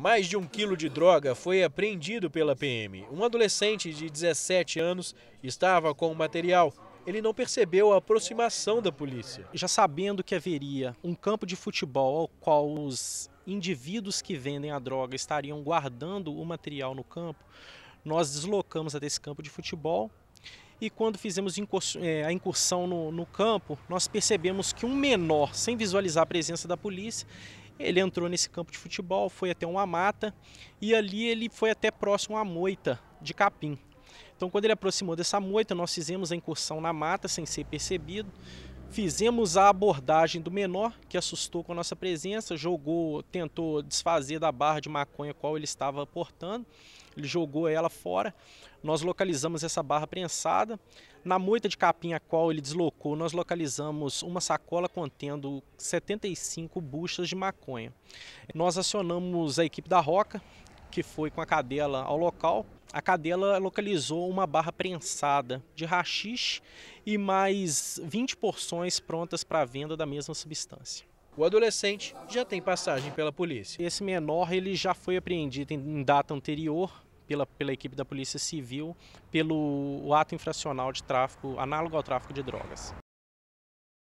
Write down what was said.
Mais de um quilo de droga foi apreendido pela PM. Um adolescente de 17 anos estava com o material. Ele não percebeu a aproximação da polícia. Já sabendo que haveria um campo de futebol ao qual os indivíduos que vendem a droga estariam guardando o material no campo, nós deslocamos até esse campo de futebol. E quando fizemos é, a incursão no, no campo, nós percebemos que um menor, sem visualizar a presença da polícia, ele entrou nesse campo de futebol, foi até uma mata e ali ele foi até próximo à moita de capim. Então, quando ele aproximou dessa moita, nós fizemos a incursão na mata sem ser percebido. Fizemos a abordagem do menor, que assustou com a nossa presença, jogou, tentou desfazer da barra de maconha qual ele estava portando, ele jogou ela fora. Nós localizamos essa barra prensada. Na moita de capim a qual ele deslocou, nós localizamos uma sacola contendo 75 buchas de maconha. Nós acionamos a equipe da Roca, que foi com a cadela ao local, a cadela localizou uma barra prensada de rachixe e mais 20 porções prontas para venda da mesma substância. O adolescente já tem passagem pela polícia. Esse menor ele já foi apreendido em data anterior pela, pela equipe da Polícia Civil pelo ato infracional de tráfico análogo ao tráfico de drogas.